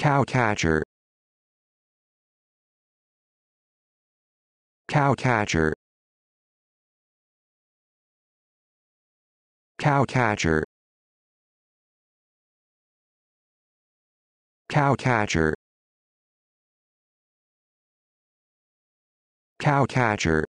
Cowcatcher Cowcatcher Cowcatcher Cowcatcher Cowcatcher